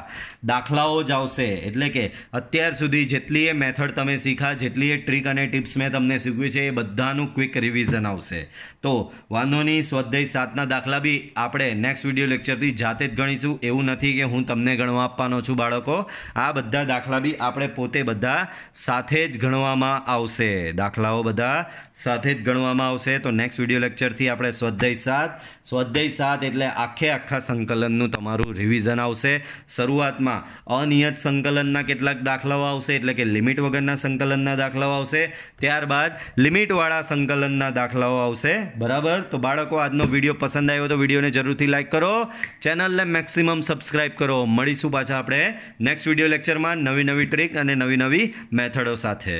[SPEAKER 1] દાખલાઓ જ આવશે એટલે કે અત્યાર સુધી જેટલી એ મેથડ તમે શીખા જેટલી એ ટ્રીક અને ટિપ્સ મેં તમને શીખવી છે છે એ બધાનું ક્વિક રિવિઝન આવશે તો વાંધોની નહીં સ્વાધ્યાય સાતના દાખલા બી આપણે નેક્સ્ટ વિડીયો લેક્ચરથી જાતે જ ગણીશું એવું નથી કે હું તમને ગણવા આપવાનો છું બાળકો આ બધા દાખલા બી આપણે પોતે બધા સાથે જ ગણવામાં આવશે દાખલાઓ બધા સાથે જ ગણવામાં આવશે તો નેક્સ્ટ વિડીયો લેક્ચરથી આપણે સ્વાધ્યાય સાત સ્વાધ્યાય સાત એટલે આખે આખા સંકલનનું તમારું રિવિઝન આવશે શરૂઆતમાં અનિયત સંકલનના કેટલાક દાખલાઓ આવશે એટલે કે લિમિટ વગરના સંકલનના દાખલાઓ આવશે ત્યારબાદ લિમિટવાળા સંકલનના દાખલાઓ આવશે બરાબર તો બાળકો આજનો વિડીયો પસંદ આવ્યો તો વિડીયોને જરૂરથી લાઇક કરો ચેનલને મેક્સિમમ સબસ્ક્રાઇબ કરો મળીશું પાછા આપણે નેક્સ્ટ વિડીયો લેક્ચરમાં નવી નવી ટ્રીક અને નવી નવી મેથડો સાથે